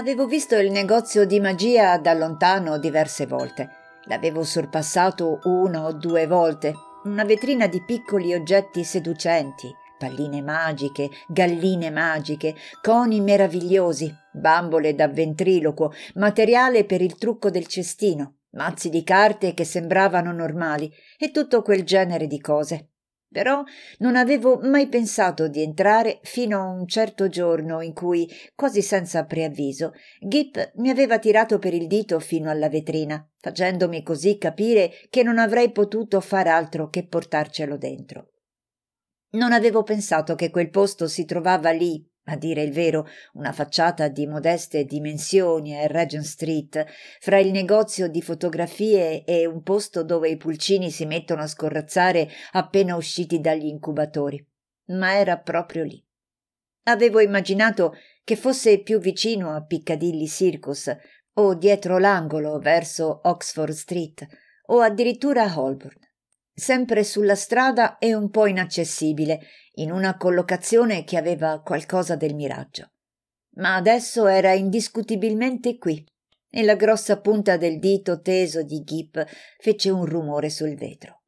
Avevo visto il negozio di magia da lontano diverse volte. L'avevo sorpassato una o due volte. Una vetrina di piccoli oggetti seducenti, palline magiche, galline magiche, coni meravigliosi, bambole da ventriloquo, materiale per il trucco del cestino, mazzi di carte che sembravano normali e tutto quel genere di cose. Però non avevo mai pensato di entrare fino a un certo giorno in cui, quasi senza preavviso, Gip mi aveva tirato per il dito fino alla vetrina, facendomi così capire che non avrei potuto far altro che portarcelo dentro. Non avevo pensato che quel posto si trovava lì, a dire il vero, una facciata di modeste dimensioni a Regent Street, fra il negozio di fotografie e un posto dove i pulcini si mettono a scorrazzare appena usciti dagli incubatori. Ma era proprio lì. Avevo immaginato che fosse più vicino a Piccadilly Circus o dietro l'angolo verso Oxford Street o addirittura a Holborn sempre sulla strada e un po' inaccessibile, in una collocazione che aveva qualcosa del miraggio. Ma adesso era indiscutibilmente qui, e la grossa punta del dito teso di Ghip fece un rumore sul vetro.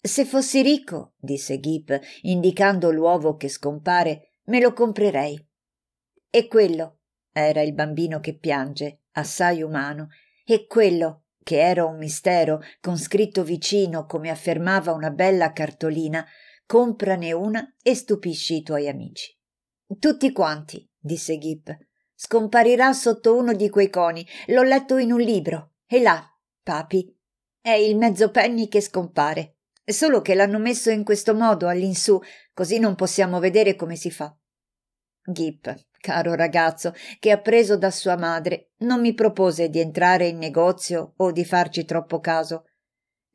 Se fossi ricco, disse Ghip, indicando l'uovo che scompare, me lo comprerei. E quello era il bambino che piange, assai umano, e quello che era un mistero, con scritto vicino, come affermava una bella cartolina, comprane una e stupisci i tuoi amici. Tutti quanti, disse Gip, scomparirà sotto uno di quei coni. L'ho letto in un libro. E là, papi, è il mezzo penny che scompare. Solo che l'hanno messo in questo modo all'insù, così non possiamo vedere come si fa. Gip, caro ragazzo, che ha preso da sua madre, non mi propose di entrare in negozio o di farci troppo caso.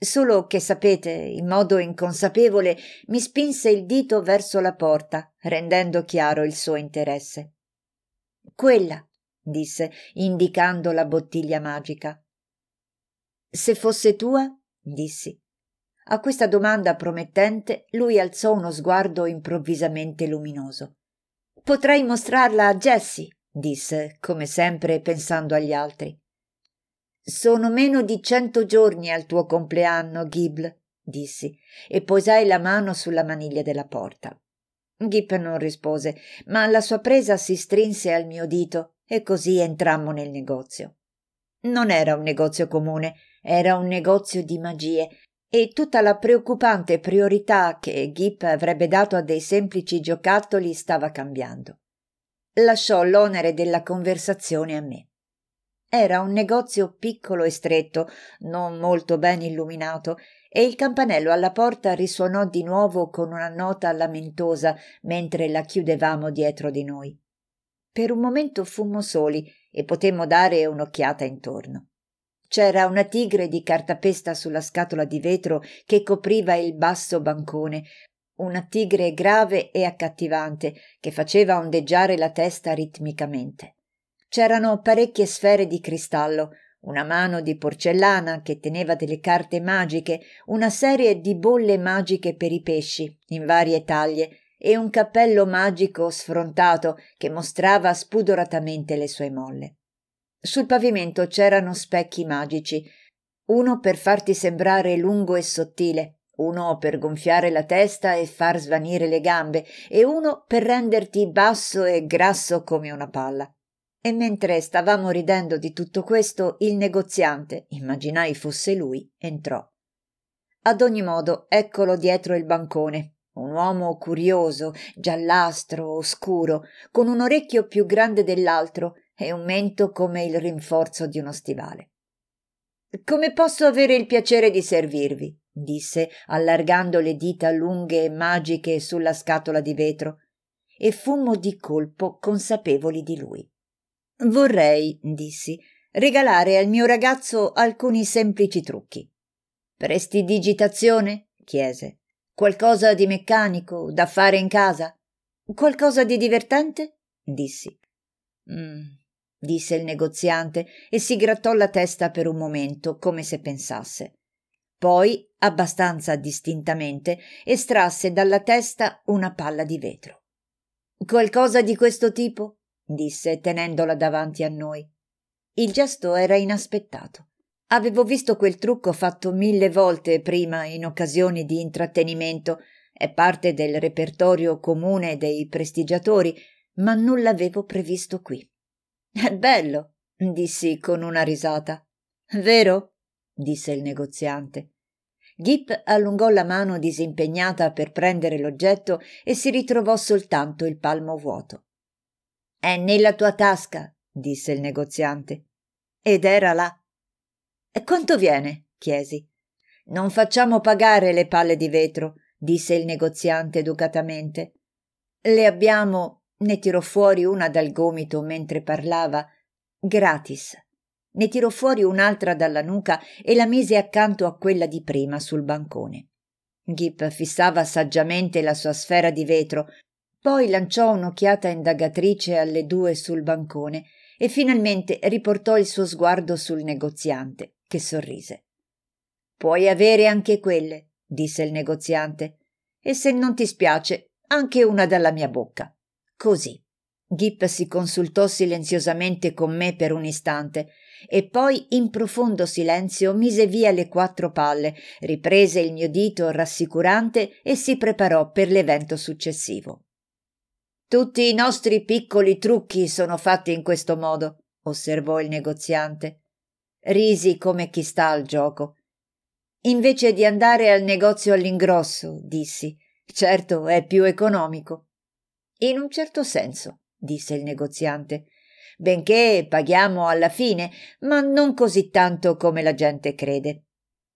Solo che sapete, in modo inconsapevole, mi spinse il dito verso la porta, rendendo chiaro il suo interesse. Quella, disse, indicando la bottiglia magica. Se fosse tua, dissi. A questa domanda promettente lui alzò uno sguardo improvvisamente luminoso. Potrei mostrarla a Jessie, disse, come sempre pensando agli altri. Sono meno di cento giorni al tuo compleanno, Gibb, dissi, e posai la mano sulla maniglia della porta. Gibb non rispose, ma la sua presa si strinse al mio dito e così entrammo nel negozio. Non era un negozio comune, era un negozio di magie e tutta la preoccupante priorità che Gip avrebbe dato a dei semplici giocattoli stava cambiando. Lasciò l'onere della conversazione a me era un negozio piccolo e stretto non molto ben illuminato e il campanello alla porta risuonò di nuovo con una nota lamentosa mentre la chiudevamo dietro di noi per un momento fummo soli e potemmo dare un'occhiata intorno c'era una tigre di cartapesta sulla scatola di vetro che copriva il basso bancone, una tigre grave e accattivante che faceva ondeggiare la testa ritmicamente. C'erano parecchie sfere di cristallo, una mano di porcellana che teneva delle carte magiche, una serie di bolle magiche per i pesci, in varie taglie, e un cappello magico sfrontato che mostrava spudoratamente le sue molle. Sul pavimento c'erano specchi magici, uno per farti sembrare lungo e sottile, uno per gonfiare la testa e far svanire le gambe, e uno per renderti basso e grasso come una palla. E mentre stavamo ridendo di tutto questo, il negoziante, immaginai fosse lui, entrò. Ad ogni modo, eccolo dietro il bancone, un uomo curioso, giallastro, oscuro, con un orecchio più grande dell'altro e un mento come il rinforzo di uno stivale. Come posso avere il piacere di servirvi? disse, allargando le dita lunghe e magiche sulla scatola di vetro, e fummo di colpo consapevoli di lui. Vorrei, dissi, regalare al mio ragazzo alcuni semplici trucchi. Prestidigitazione? chiese. Qualcosa di meccanico, da fare in casa? Qualcosa di divertente? dissi. Mm, disse il negoziante e si grattò la testa per un momento, come se pensasse. Poi, abbastanza distintamente, estrasse dalla testa una palla di vetro. Qualcosa di questo tipo? disse tenendola davanti a noi. Il gesto era inaspettato. Avevo visto quel trucco fatto mille volte prima in occasioni di intrattenimento, è parte del repertorio comune dei prestigiatori, ma non l'avevo previsto qui. È bello, dissi con una risata. Vero? disse il negoziante. Gip allungò la mano disimpegnata per prendere l'oggetto e si ritrovò soltanto il palmo vuoto. È nella tua tasca, disse il negoziante. Ed era là. E Quanto viene? chiesi. Non facciamo pagare le palle di vetro, disse il negoziante educatamente. Le abbiamo, ne tirò fuori una dal gomito mentre parlava, gratis. Ne tirò fuori un'altra dalla nuca e la mise accanto a quella di prima sul bancone. Gip fissava saggiamente la sua sfera di vetro, poi lanciò un'occhiata indagatrice alle due sul bancone e finalmente riportò il suo sguardo sul negoziante, che sorrise. Puoi avere anche quelle, disse il negoziante, e se non ti spiace, anche una dalla mia bocca. Così. Gip si consultò silenziosamente con me per un istante e poi in profondo silenzio mise via le quattro palle, riprese il mio dito rassicurante e si preparò per l'evento successivo. Tutti i nostri piccoli trucchi sono fatti in questo modo, osservò il negoziante. Risi come chi sta al gioco. Invece di andare al negozio all'ingrosso, dissi. Certo, è più economico. In un certo senso, disse il negoziante, benché paghiamo alla fine, ma non così tanto come la gente crede.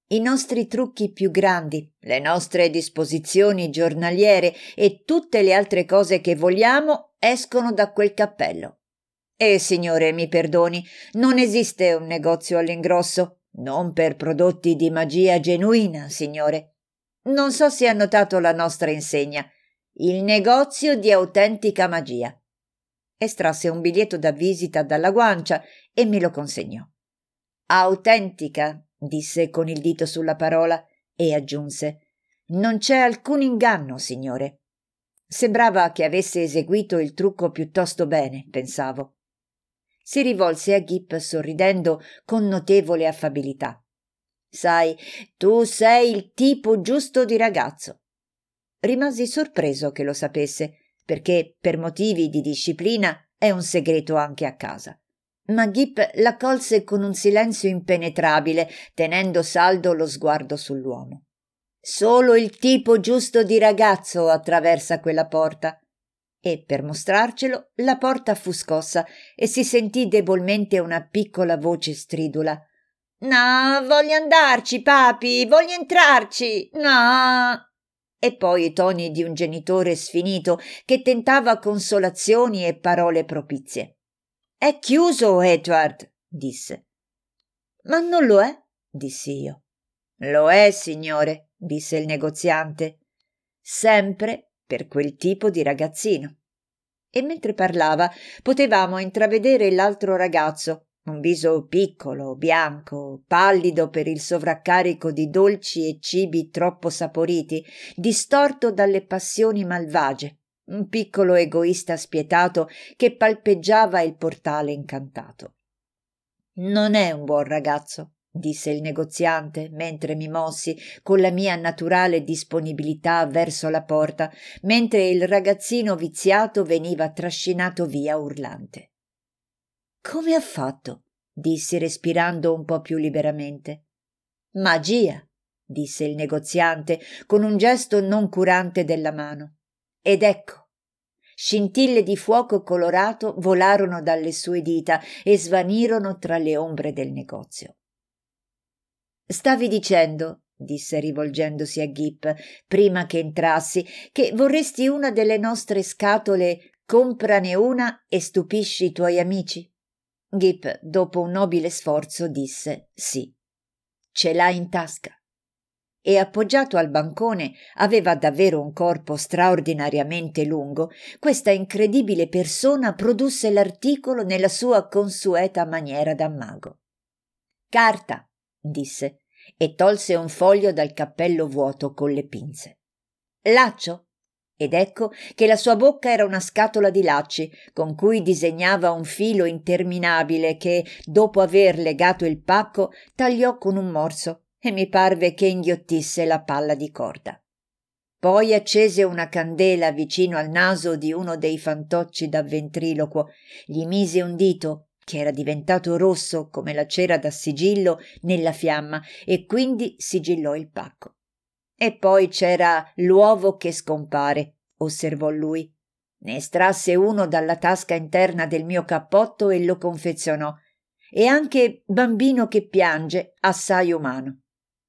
I nostri trucchi più grandi, le nostre disposizioni giornaliere e tutte le altre cose che vogliamo escono da quel cappello. E signore, mi perdoni, non esiste un negozio all'ingrosso, non per prodotti di magia genuina, signore. Non so se ha notato la nostra insegna, il negozio di autentica magia. Estrasse un biglietto da visita dalla guancia e me lo consegnò. Autentica disse con il dito sulla parola e aggiunse Non c'è alcun inganno, signore. Sembrava che avesse eseguito il trucco piuttosto bene, pensavo. Si rivolse a Gip sorridendo con notevole affabilità. Sai, tu sei il tipo giusto di ragazzo. Rimasi sorpreso che lo sapesse, perché per motivi di disciplina è un segreto anche a casa. Ma Gip la colse con un silenzio impenetrabile, tenendo saldo lo sguardo sull'uomo. Solo il tipo giusto di ragazzo attraversa quella porta. E per mostrarcelo, la porta fu scossa e si sentì debolmente una piccola voce stridula. No, voglio andarci, papi, voglio entrarci. No. E poi i toni di un genitore sfinito che tentava consolazioni e parole propizie. È chiuso, Edward, disse. Ma non lo è, dissi io. Lo è, signore, disse il negoziante. Sempre per quel tipo di ragazzino. E mentre parlava potevamo intravedere l'altro ragazzo, un viso piccolo, bianco, pallido per il sovraccarico di dolci e cibi troppo saporiti, distorto dalle passioni malvagie un piccolo egoista spietato che palpeggiava il portale incantato. Non è un buon ragazzo, disse il negoziante mentre mi mossi con la mia naturale disponibilità verso la porta, mentre il ragazzino viziato veniva trascinato via urlante. Come ha fatto? dissi respirando un po più liberamente. Magia, disse il negoziante con un gesto non curante della mano. Ed ecco, scintille di fuoco colorato volarono dalle sue dita e svanirono tra le ombre del negozio. Stavi dicendo, disse rivolgendosi a Gip prima che entrassi, che vorresti una delle nostre scatole, comprane una e stupisci i tuoi amici. Gip, dopo un nobile sforzo, disse sì. Ce l'hai in tasca e appoggiato al bancone aveva davvero un corpo straordinariamente lungo, questa incredibile persona produsse l'articolo nella sua consueta maniera da mago. Carta, disse, e tolse un foglio dal cappello vuoto con le pinze. Laccio? Ed ecco che la sua bocca era una scatola di lacci, con cui disegnava un filo interminabile che, dopo aver legato il pacco, tagliò con un morso e mi parve che inghiottisse la palla di corda. Poi accese una candela vicino al naso di uno dei fantocci da ventriloquo, gli mise un dito, che era diventato rosso come la cera da sigillo, nella fiamma e quindi sigillò il pacco. E poi c'era l'uovo che scompare, osservò lui. Ne estrasse uno dalla tasca interna del mio cappotto e lo confezionò. E anche bambino che piange, assai umano.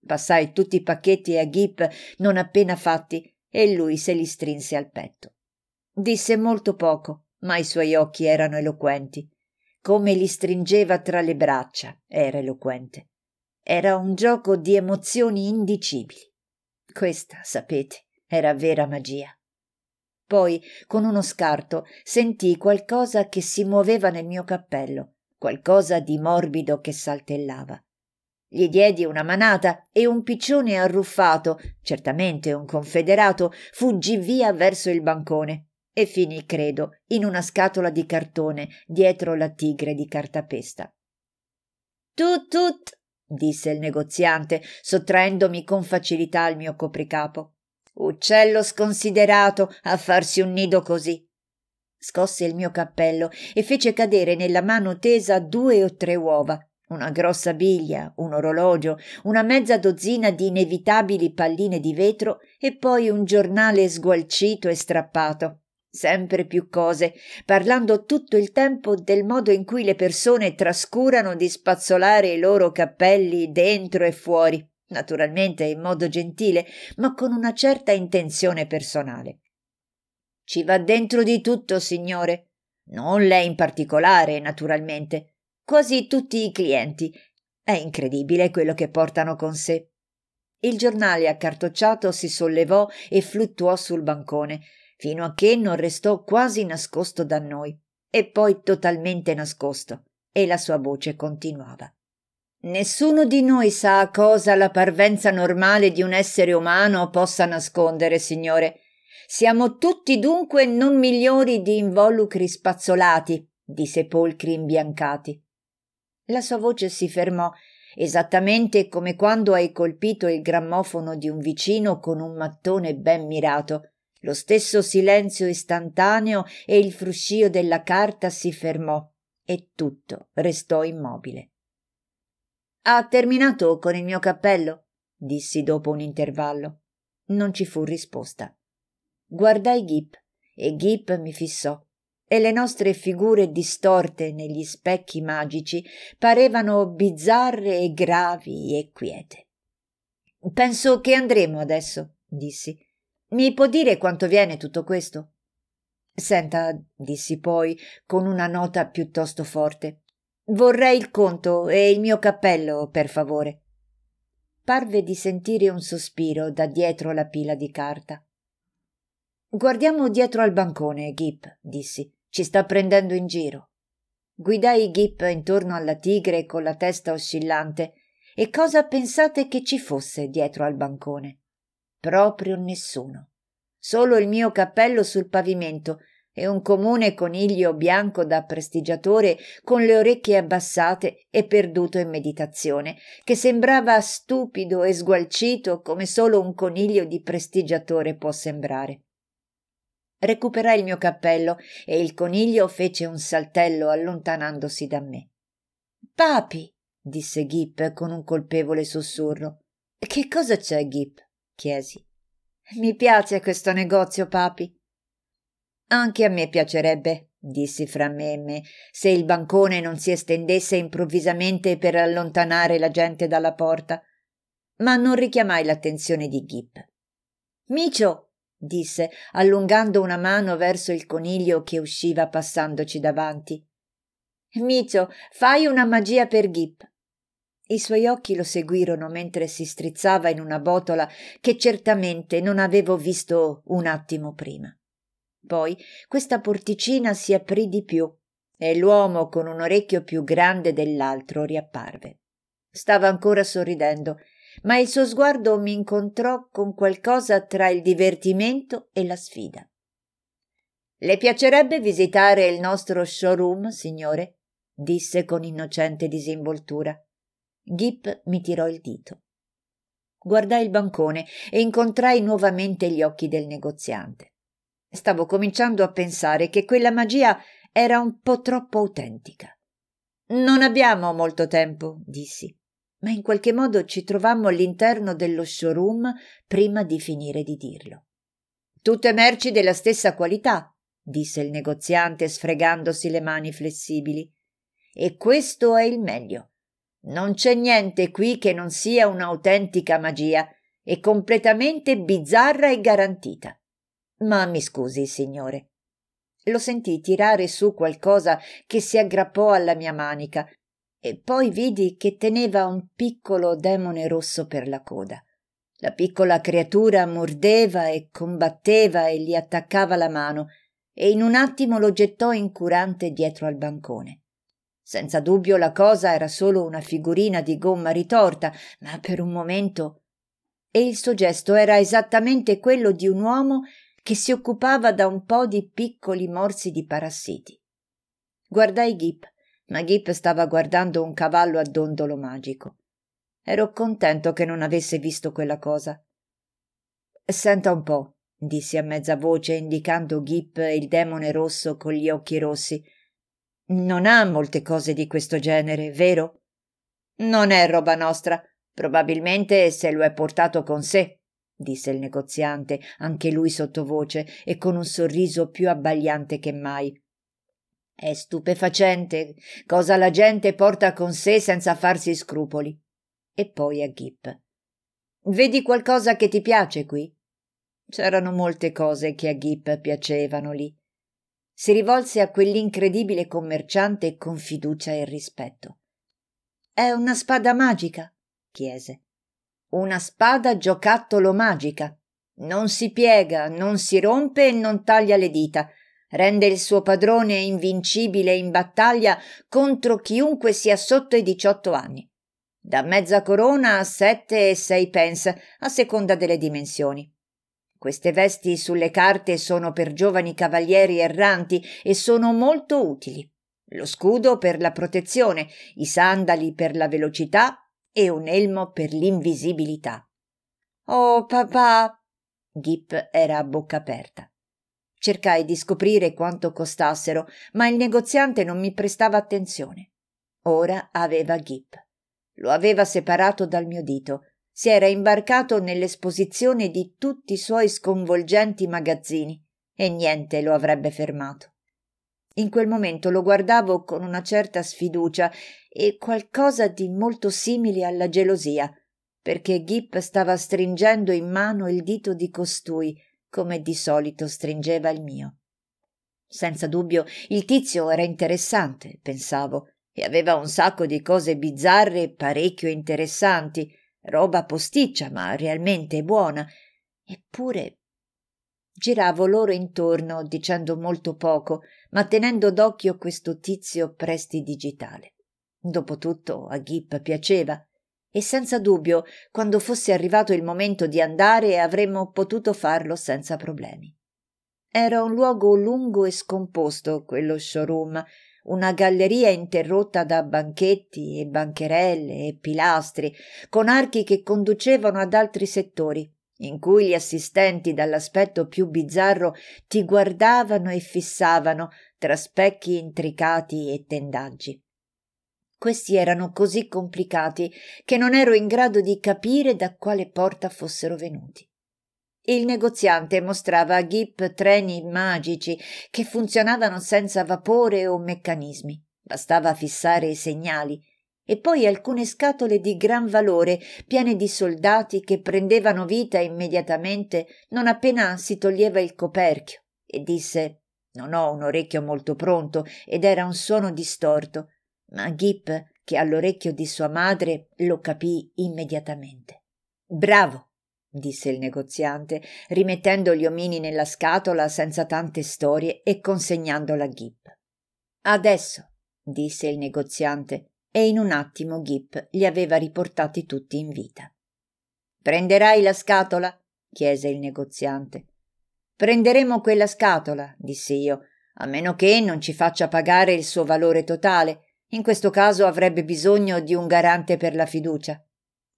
Passai tutti i pacchetti a Ghip non appena fatti e lui se li strinse al petto. Disse molto poco, ma i suoi occhi erano eloquenti. Come li stringeva tra le braccia era eloquente. Era un gioco di emozioni indicibili. Questa, sapete, era vera magia. Poi, con uno scarto, sentii qualcosa che si muoveva nel mio cappello, qualcosa di morbido che saltellava. Gli diedi una manata e un piccione arruffato, certamente un confederato, fuggì via verso il bancone e finì, credo, in una scatola di cartone dietro la tigre di cartapesta. Tut tut, disse il negoziante, sottraendomi con facilità al mio copricapo. Uccello sconsiderato a farsi un nido così. Scosse il mio cappello e fece cadere nella mano tesa due o tre uova, una grossa biglia, un orologio, una mezza dozzina di inevitabili palline di vetro e poi un giornale sgualcito e strappato. Sempre più cose, parlando tutto il tempo del modo in cui le persone trascurano di spazzolare i loro cappelli dentro e fuori, naturalmente in modo gentile, ma con una certa intenzione personale. Ci va dentro di tutto, signore. Non lei in particolare, naturalmente quasi tutti i clienti. È incredibile quello che portano con sé. Il giornale accartocciato si sollevò e fluttuò sul bancone, fino a che non restò quasi nascosto da noi, e poi totalmente nascosto, e la sua voce continuava. Nessuno di noi sa cosa la parvenza normale di un essere umano possa nascondere, signore. Siamo tutti dunque non migliori di involucri spazzolati, di sepolcri imbiancati. La sua voce si fermò, esattamente come quando hai colpito il grammofono di un vicino con un mattone ben mirato. Lo stesso silenzio istantaneo e il fruscio della carta si fermò e tutto restò immobile. Ha terminato con il mio cappello? dissi dopo un intervallo. Non ci fu risposta. Guardai Gip e Gip mi fissò e le nostre figure distorte negli specchi magici parevano bizzarre e gravi e quiete. Penso che andremo adesso, dissi. Mi può dire quanto viene tutto questo? Senta, dissi poi, con una nota piuttosto forte. Vorrei il conto e il mio cappello, per favore. Parve di sentire un sospiro da dietro la pila di carta. Guardiamo dietro al bancone, Gip, dissi. Ci sta prendendo in giro. Guidai Gip intorno alla tigre con la testa oscillante. E cosa pensate che ci fosse dietro al bancone? Proprio nessuno. Solo il mio cappello sul pavimento e un comune coniglio bianco da prestigiatore con le orecchie abbassate e perduto in meditazione, che sembrava stupido e sgualcito come solo un coniglio di prestigiatore può sembrare. Recuperai il mio cappello e il coniglio fece un saltello allontanandosi da me. Papi, disse Ghip con un colpevole sussurro. Che cosa c'è, Ghip? chiesi. Mi piace questo negozio, papi. Anche a me piacerebbe, dissi fra me e me, se il bancone non si estendesse improvvisamente per allontanare la gente dalla porta. Ma non richiamai l'attenzione di Ghip. Micio, disse, allungando una mano verso il coniglio che usciva passandoci davanti. Micio, fai una magia per Ghip. I suoi occhi lo seguirono mentre si strizzava in una botola che certamente non avevo visto un attimo prima. Poi questa porticina si aprì di più e l'uomo con un orecchio più grande dell'altro riapparve. Stava ancora sorridendo ma il suo sguardo mi incontrò con qualcosa tra il divertimento e la sfida. Le piacerebbe visitare il nostro showroom, signore? disse con innocente disinvoltura. Gip mi tirò il dito. Guardai il bancone e incontrai nuovamente gli occhi del negoziante. Stavo cominciando a pensare che quella magia era un po' troppo autentica. Non abbiamo molto tempo, dissi ma in qualche modo ci trovammo all'interno dello showroom prima di finire di dirlo. Tutte merci della stessa qualità, disse il negoziante sfregandosi le mani flessibili. E questo è il meglio. Non c'è niente qui che non sia un'autentica magia e completamente bizzarra e garantita. Ma mi scusi, signore. Lo sentii tirare su qualcosa che si aggrappò alla mia manica e poi vidi che teneva un piccolo demone rosso per la coda. La piccola creatura mordeva e combatteva e gli attaccava la mano e in un attimo lo gettò incurante dietro al bancone. Senza dubbio la cosa era solo una figurina di gomma ritorta, ma per un momento e il suo gesto era esattamente quello di un uomo che si occupava da un po' di piccoli morsi di parassiti. Guardai Gip, Maghip stava guardando un cavallo a dondolo magico. Ero contento che non avesse visto quella cosa. Senta un po', dissi a mezza voce indicando Ghip il demone rosso con gli occhi rossi. Non ha molte cose di questo genere, vero? Non è roba nostra. Probabilmente se lo è portato con sé, disse il negoziante, anche lui sottovoce e con un sorriso più abbagliante che mai. È stupefacente cosa la gente porta con sé senza farsi scrupoli. E poi a Ghip. Vedi qualcosa che ti piace qui? C'erano molte cose che a Ghip piacevano lì. Si rivolse a quell'incredibile commerciante con fiducia e rispetto. È una spada magica? chiese. Una spada giocattolo magica. Non si piega, non si rompe e non taglia le dita. Rende il suo padrone invincibile in battaglia contro chiunque sia sotto i 18 anni. Da mezza corona a sette e sei pence, a seconda delle dimensioni. Queste vesti sulle carte sono per giovani cavalieri erranti e sono molto utili. Lo scudo per la protezione, i sandali per la velocità e un elmo per l'invisibilità. Oh papà! Gip era a bocca aperta. Cercai di scoprire quanto costassero, ma il negoziante non mi prestava attenzione. Ora aveva Ghip. Lo aveva separato dal mio dito. Si era imbarcato nell'esposizione di tutti i suoi sconvolgenti magazzini e niente lo avrebbe fermato. In quel momento lo guardavo con una certa sfiducia e qualcosa di molto simile alla gelosia, perché Ghip stava stringendo in mano il dito di costui come di solito stringeva il mio. Senza dubbio il tizio era interessante, pensavo, e aveva un sacco di cose bizzarre e parecchio interessanti, roba posticcia ma realmente buona. Eppure giravo loro intorno dicendo molto poco, ma tenendo d'occhio questo tizio prestidigitale. Dopotutto a Ghip piaceva, e senza dubbio, quando fosse arrivato il momento di andare, avremmo potuto farlo senza problemi. Era un luogo lungo e scomposto, quello showroom, una galleria interrotta da banchetti e bancherelle e pilastri, con archi che conducevano ad altri settori, in cui gli assistenti dall'aspetto più bizzarro ti guardavano e fissavano tra specchi intricati e tendaggi. Questi erano così complicati che non ero in grado di capire da quale porta fossero venuti. Il negoziante mostrava a Gip treni magici che funzionavano senza vapore o meccanismi. Bastava fissare i segnali e poi alcune scatole di gran valore, piene di soldati che prendevano vita immediatamente non appena si toglieva il coperchio, e disse Non ho un orecchio molto pronto ed era un suono distorto ma Gip, che all'orecchio di sua madre, lo capì immediatamente. Bravo, disse il negoziante, rimettendo gli omini nella scatola senza tante storie e consegnandola a Gip. Adesso, disse il negoziante, e in un attimo Gip li aveva riportati tutti in vita. Prenderai la scatola? chiese il negoziante. Prenderemo quella scatola, dissi io, a meno che non ci faccia pagare il suo valore totale, in questo caso avrebbe bisogno di un garante per la fiducia.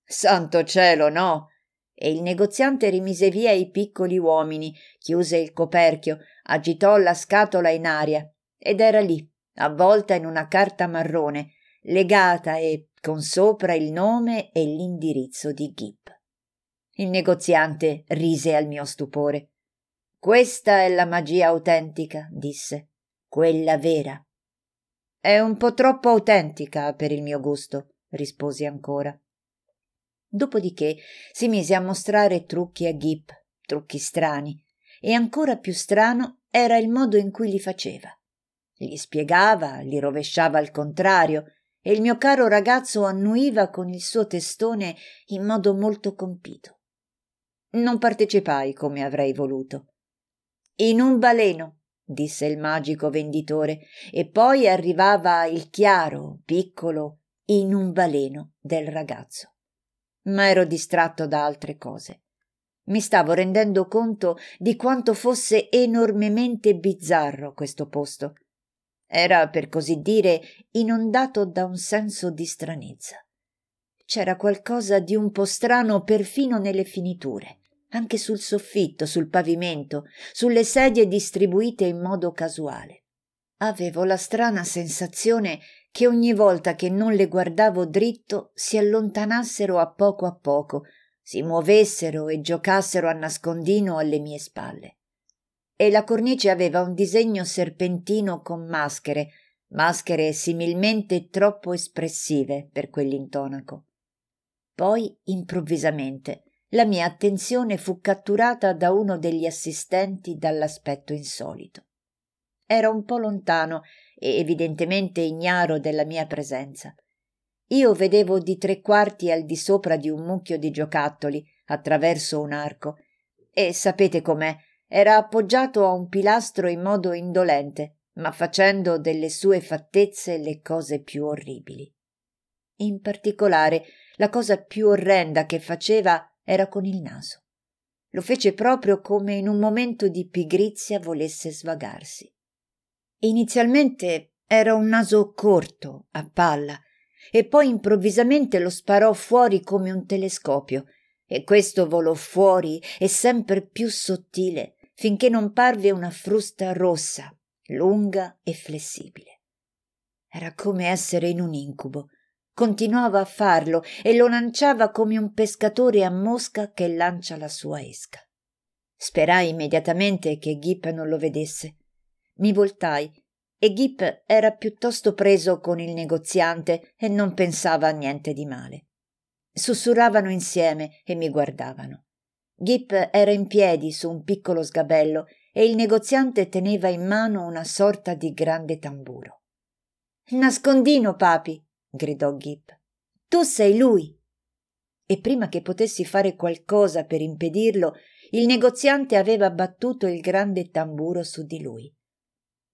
Santo cielo, no! E il negoziante rimise via i piccoli uomini, chiuse il coperchio, agitò la scatola in aria ed era lì, avvolta in una carta marrone, legata e con sopra il nome e l'indirizzo di Gibb. Il negoziante rise al mio stupore. Questa è la magia autentica, disse, quella vera. È un po' troppo autentica per il mio gusto, risposi ancora. Dopodiché si mise a mostrare trucchi a Gip, trucchi strani, e ancora più strano era il modo in cui li faceva. Li spiegava, li rovesciava al contrario, e il mio caro ragazzo annuiva con il suo testone in modo molto compito. Non partecipai come avrei voluto. In un baleno, disse il magico venditore, e poi arrivava il chiaro, piccolo, in un baleno del ragazzo. Ma ero distratto da altre cose. Mi stavo rendendo conto di quanto fosse enormemente bizzarro questo posto. Era, per così dire, inondato da un senso di stranezza. C'era qualcosa di un po' strano perfino nelle finiture anche sul soffitto, sul pavimento, sulle sedie distribuite in modo casuale. Avevo la strana sensazione che ogni volta che non le guardavo dritto si allontanassero a poco a poco, si muovessero e giocassero a nascondino alle mie spalle. E la cornice aveva un disegno serpentino con maschere, maschere similmente troppo espressive per quell'intonaco. Poi, improvvisamente, la mia attenzione fu catturata da uno degli assistenti dall'aspetto insolito. Era un po' lontano e evidentemente ignaro della mia presenza. Io vedevo di tre quarti al di sopra di un mucchio di giocattoli attraverso un arco e sapete com'è, era appoggiato a un pilastro in modo indolente, ma facendo delle sue fattezze le cose più orribili. In particolare, la cosa più orrenda che faceva era con il naso. Lo fece proprio come in un momento di pigrizia volesse svagarsi. Inizialmente era un naso corto, a palla, e poi improvvisamente lo sparò fuori come un telescopio, e questo volò fuori e sempre più sottile, finché non parve una frusta rossa, lunga e flessibile. Era come essere in un incubo. Continuava a farlo e lo lanciava come un pescatore a mosca che lancia la sua esca. Sperai immediatamente che Gip non lo vedesse. Mi voltai e Gip era piuttosto preso con il negoziante e non pensava a niente di male. Sussurravano insieme e mi guardavano. Gip era in piedi su un piccolo sgabello e il negoziante teneva in mano una sorta di grande tamburo. Nascondino, papi, gridò Gip. Tu sei lui! E prima che potessi fare qualcosa per impedirlo, il negoziante aveva battuto il grande tamburo su di lui.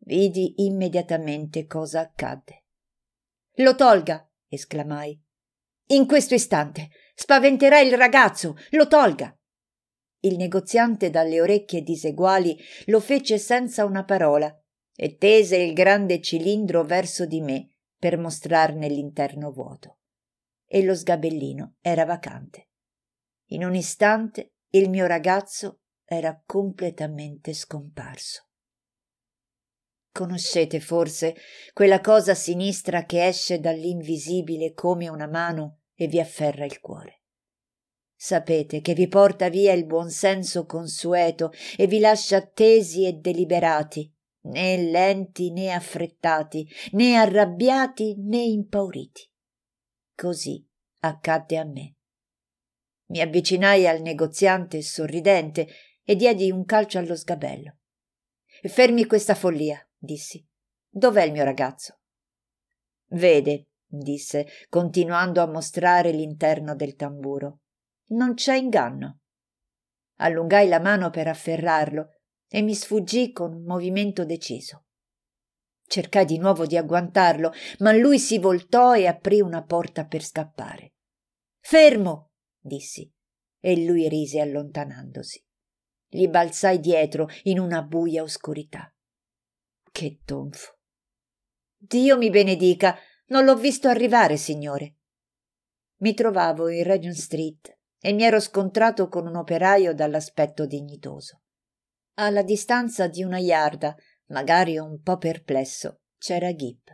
Vidi immediatamente cosa accadde. Lo tolga! esclamai. In questo istante! Spaventerà il ragazzo! Lo tolga! Il negoziante dalle orecchie diseguali lo fece senza una parola e tese il grande cilindro verso di me, per mostrarne l'interno vuoto. E lo sgabellino era vacante. In un istante il mio ragazzo era completamente scomparso. Conoscete forse quella cosa sinistra che esce dall'invisibile come una mano e vi afferra il cuore. Sapete che vi porta via il buon senso consueto e vi lascia tesi e deliberati né lenti né affrettati, né arrabbiati né impauriti. Così accadde a me. Mi avvicinai al negoziante sorridente e diedi un calcio allo sgabello. Fermi questa follia, dissi. Dov'è il mio ragazzo? Vede, disse, continuando a mostrare l'interno del tamburo. Non c'è inganno. Allungai la mano per afferrarlo e mi sfuggì con un movimento deciso. Cercai di nuovo di agguantarlo, ma lui si voltò e aprì una porta per scappare. Fermo! dissi, e lui rise allontanandosi. Gli balzai dietro in una buia oscurità. Che tonfo! Dio mi benedica! Non l'ho visto arrivare, signore. Mi trovavo in Regent Street e mi ero scontrato con un operaio dall'aspetto dignitoso. Alla distanza di una yarda, magari un po' perplesso, c'era Ghip.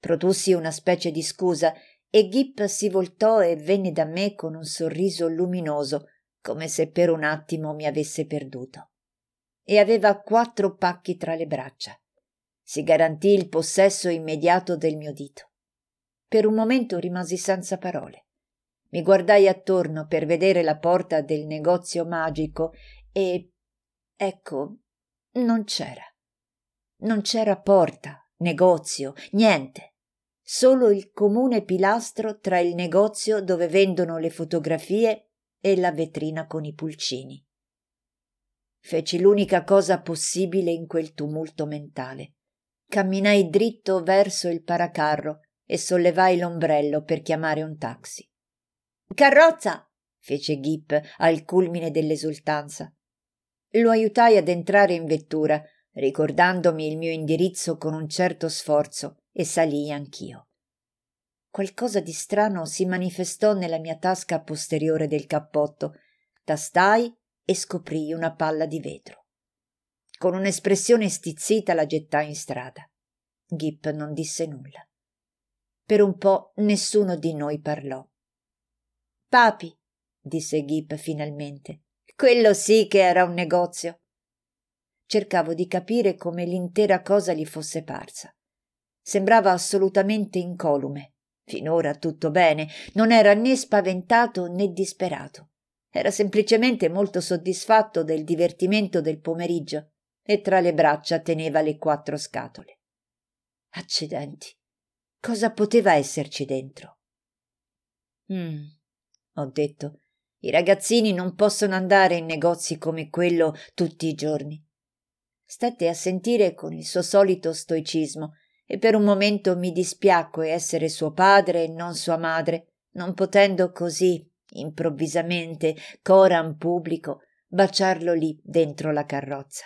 Produssi una specie di scusa e Ghip si voltò e venne da me con un sorriso luminoso, come se per un attimo mi avesse perduto. E aveva quattro pacchi tra le braccia. Si garantì il possesso immediato del mio dito. Per un momento rimasi senza parole. Mi guardai attorno per vedere la porta del negozio magico e Ecco, non c'era. Non c'era porta, negozio, niente. Solo il comune pilastro tra il negozio dove vendono le fotografie e la vetrina con i pulcini. Feci l'unica cosa possibile in quel tumulto mentale. Camminai dritto verso il paracarro e sollevai l'ombrello per chiamare un taxi. Carrozza! fece Gip al culmine dell'esultanza. Lo aiutai ad entrare in vettura, ricordandomi il mio indirizzo con un certo sforzo, e salii anch'io. Qualcosa di strano si manifestò nella mia tasca posteriore del cappotto. Tastai e scoprii una palla di vetro. Con un'espressione stizzita la gettai in strada. Gip non disse nulla. Per un po' nessuno di noi parlò. Papi, disse Gip finalmente. Quello sì che era un negozio. Cercavo di capire come l'intera cosa gli fosse parsa. Sembrava assolutamente incolume. Finora tutto bene, non era né spaventato né disperato. Era semplicemente molto soddisfatto del divertimento del pomeriggio e tra le braccia teneva le quattro scatole. Accidenti. Cosa poteva esserci dentro? Mm, ho detto, i ragazzini non possono andare in negozi come quello tutti i giorni. Stette a sentire con il suo solito stoicismo e per un momento mi dispiacque essere suo padre e non sua madre, non potendo così, improvvisamente, coram pubblico, baciarlo lì dentro la carrozza.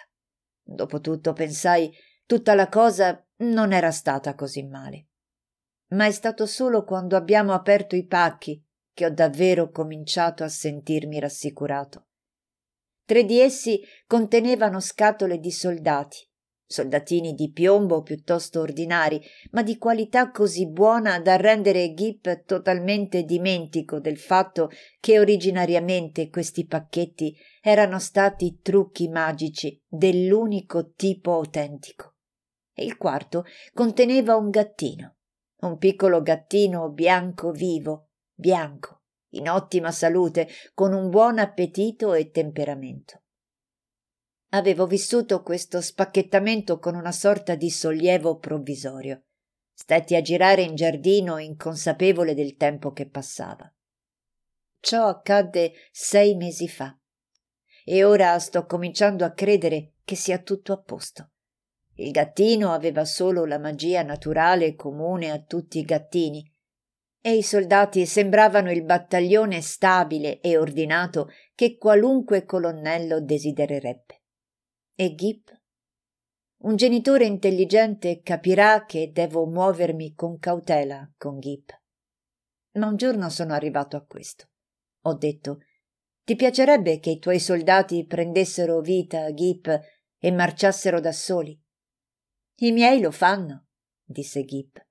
Dopotutto pensai, tutta la cosa non era stata così male. Ma è stato solo quando abbiamo aperto i pacchi che ho davvero cominciato a sentirmi rassicurato. Tre di essi contenevano scatole di soldati, soldatini di piombo piuttosto ordinari, ma di qualità così buona da rendere Gip totalmente dimentico del fatto che originariamente questi pacchetti erano stati trucchi magici dell'unico tipo autentico. E Il quarto conteneva un gattino, un piccolo gattino bianco vivo, bianco, in ottima salute, con un buon appetito e temperamento. Avevo vissuto questo spacchettamento con una sorta di sollievo provvisorio. Stetti a girare in giardino inconsapevole del tempo che passava. Ciò accadde sei mesi fa e ora sto cominciando a credere che sia tutto a posto. Il gattino aveva solo la magia naturale comune a tutti i gattini, e i soldati sembravano il battaglione stabile e ordinato che qualunque colonnello desidererebbe. E Gip? Un genitore intelligente capirà che devo muovermi con cautela con Gip. Ma un giorno sono arrivato a questo. Ho detto Ti piacerebbe che i tuoi soldati prendessero vita a Gip e marciassero da soli? I miei lo fanno, disse Gip.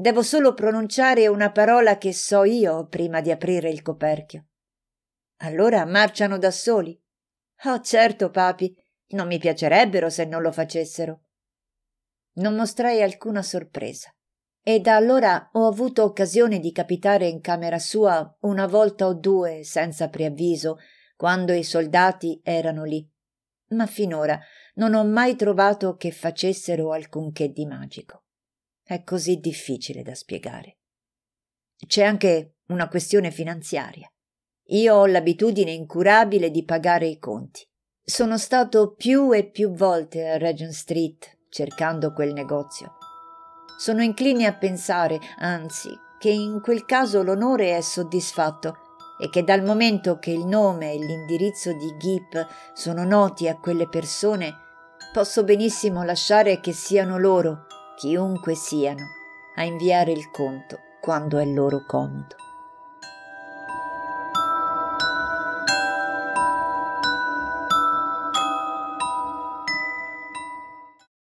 Devo solo pronunciare una parola che so io prima di aprire il coperchio. Allora marciano da soli. Oh, certo, papi, non mi piacerebbero se non lo facessero. Non mostrai alcuna sorpresa. E da allora ho avuto occasione di capitare in camera sua una volta o due senza preavviso, quando i soldati erano lì. Ma finora non ho mai trovato che facessero alcunché di magico. È così difficile da spiegare. C'è anche una questione finanziaria. Io ho l'abitudine incurabile di pagare i conti. Sono stato più e più volte a Regent Street cercando quel negozio. Sono incline a pensare, anzi, che in quel caso l'onore è soddisfatto e che dal momento che il nome e l'indirizzo di Gip sono noti a quelle persone, posso benissimo lasciare che siano loro chiunque siano, a inviare il conto quando è loro comodo.